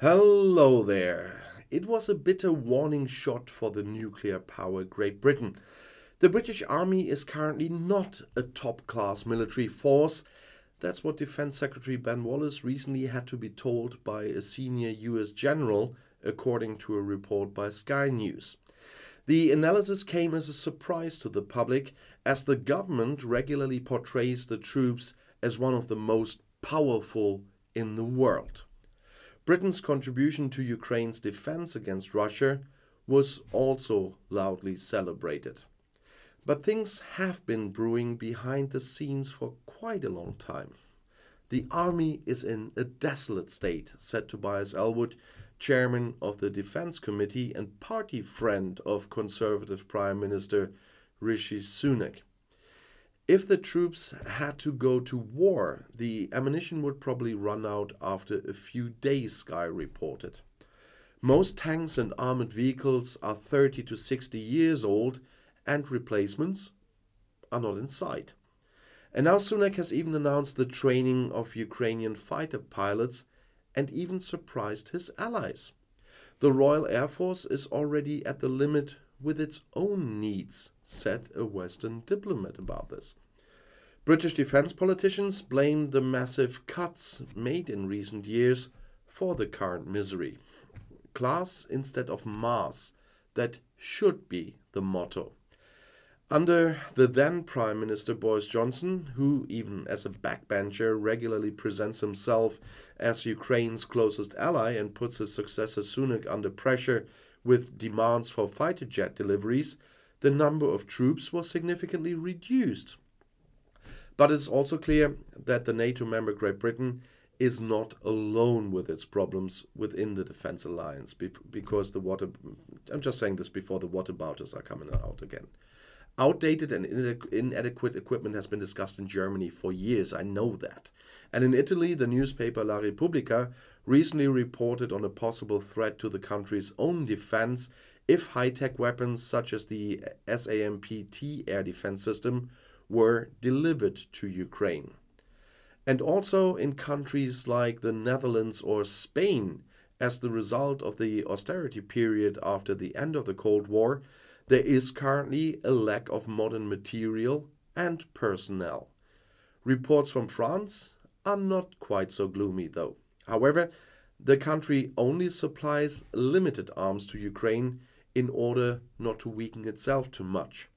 Hello there. It was a bitter warning shot for the nuclear power Great Britain. The British Army is currently not a top class military force. That's what Defense Secretary Ben Wallace recently had to be told by a senior US general, according to a report by Sky News. The analysis came as a surprise to the public, as the government regularly portrays the troops as one of the most powerful in the world. Britain's contribution to Ukraine's defense against Russia was also loudly celebrated. But things have been brewing behind the scenes for quite a long time. The army is in a desolate state, said Tobias Elwood, chairman of the Defense Committee and party friend of Conservative Prime Minister Rishi Sunak. If the troops had to go to war, the ammunition would probably run out after a few days, Guy reported. Most tanks and armored vehicles are 30 to 60 years old, and replacements are not in sight. And now Sunak has even announced the training of Ukrainian fighter pilots and even surprised his allies. The Royal Air Force is already at the limit with its own needs, said a Western diplomat about this. British defense politicians blame the massive cuts made in recent years for the current misery. Class instead of mass, that should be the motto. Under the then Prime Minister Boris Johnson, who, even as a backbencher, regularly presents himself as Ukraine's closest ally and puts his successor Sunak under pressure with demands for fighter jet deliveries, the number of troops was significantly reduced. But it's also clear that the NATO member Great Britain is not alone with its problems within the defense alliance because the water I'm just saying this before the water bouters are coming out again. Outdated and inadequate equipment has been discussed in Germany for years, I know that. And in Italy, the newspaper La Repubblica recently reported on a possible threat to the country's own defense if high tech weapons such as the SAMPT air defense system were delivered to Ukraine. And also in countries like the Netherlands or Spain, as the result of the austerity period after the end of the Cold War, there is currently a lack of modern material and personnel. Reports from France are not quite so gloomy though. However, the country only supplies limited arms to Ukraine in order not to weaken itself too much.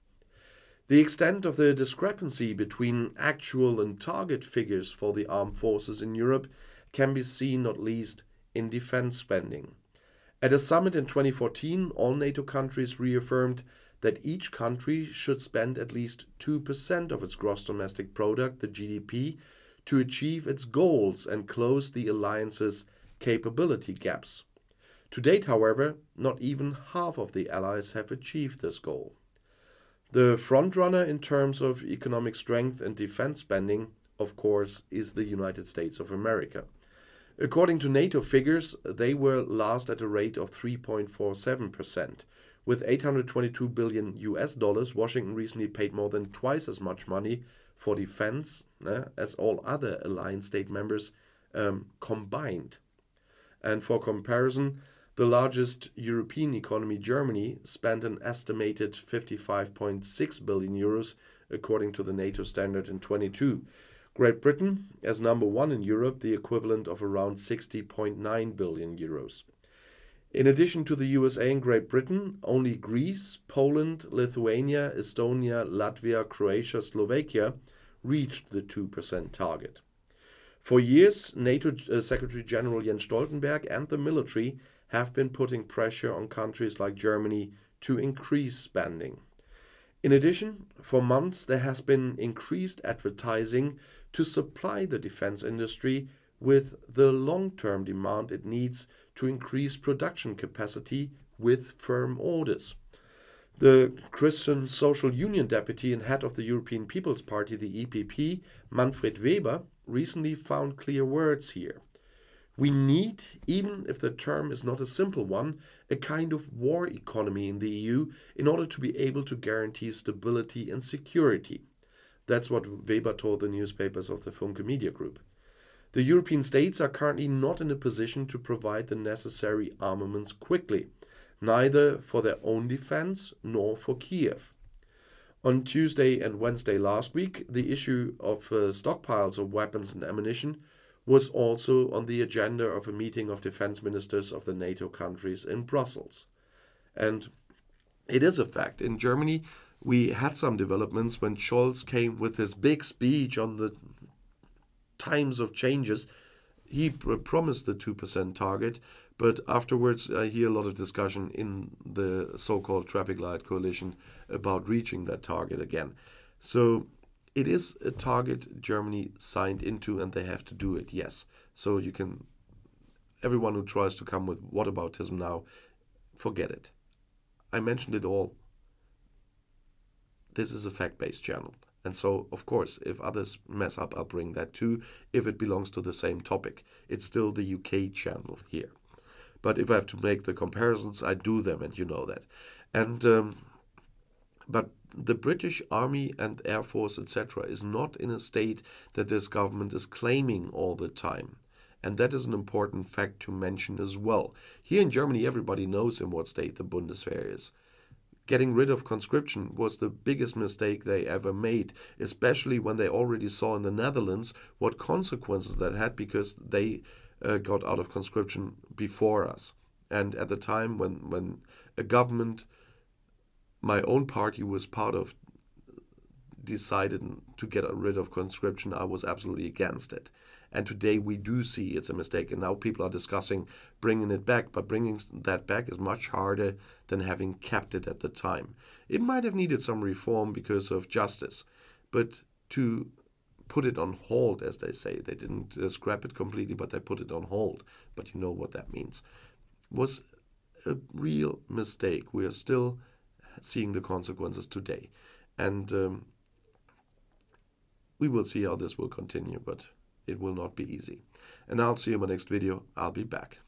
The extent of the discrepancy between actual and target figures for the armed forces in Europe can be seen not least in defense spending. At a summit in 2014, all NATO countries reaffirmed that each country should spend at least 2% of its gross domestic product, the GDP, to achieve its goals and close the alliance's capability gaps. To date, however, not even half of the allies have achieved this goal. The frontrunner in terms of economic strength and defense spending, of course, is the United States of America. According to NATO figures, they were last at a rate of 3.47%. With 822 billion US dollars, Washington recently paid more than twice as much money for defense eh, as all other alliance state members um, combined. And for comparison, the largest European economy, Germany, spent an estimated 55.6 billion euros according to the NATO standard in 22. Great Britain as number one in Europe, the equivalent of around 60.9 billion euros. In addition to the USA and Great Britain, only Greece, Poland, Lithuania, Estonia, Latvia, Croatia, Slovakia reached the 2% target. For years, NATO uh, Secretary General Jens Stoltenberg and the military have been putting pressure on countries like Germany to increase spending. In addition, for months there has been increased advertising to supply the defense industry with the long-term demand it needs to increase production capacity with firm orders. The Christian Social Union deputy and head of the European People's Party, the EPP, Manfred Weber, recently found clear words here. We need, even if the term is not a simple one, a kind of war economy in the EU in order to be able to guarantee stability and security. That's what Weber told the newspapers of the Funke Media Group. The European states are currently not in a position to provide the necessary armaments quickly, neither for their own defense nor for Kiev. On Tuesday and Wednesday last week, the issue of uh, stockpiles of weapons and ammunition was also on the agenda of a meeting of defense ministers of the NATO countries in Brussels. And it is a fact. In Germany, we had some developments when Scholz came with his big speech on the times of changes. He pr promised the 2% target, but afterwards I hear a lot of discussion in the so called traffic light coalition about reaching that target again. So it is a target Germany signed into, and they have to do it. Yes, so you can. Everyone who tries to come with whataboutism now, forget it. I mentioned it all. This is a fact-based channel, and so of course, if others mess up, I'll bring that too. If it belongs to the same topic, it's still the UK channel here. But if I have to make the comparisons, I do them, and you know that. And um, but the British Army and Air Force, etc., is not in a state that this government is claiming all the time. And that is an important fact to mention as well. Here in Germany, everybody knows in what state the Bundeswehr is. Getting rid of conscription was the biggest mistake they ever made, especially when they already saw in the Netherlands what consequences that had because they uh, got out of conscription before us. And at the time when, when a government my own party was part of decided to get rid of conscription, I was absolutely against it. And today we do see it's a mistake. And now people are discussing bringing it back, but bringing that back is much harder than having kept it at the time. It might have needed some reform because of justice, but to put it on hold, as they say, they didn't uh, scrap it completely, but they put it on hold. But you know what that means, was a real mistake. We are still seeing the consequences today. And um, we will see how this will continue, but it will not be easy. And I'll see you in my next video. I'll be back.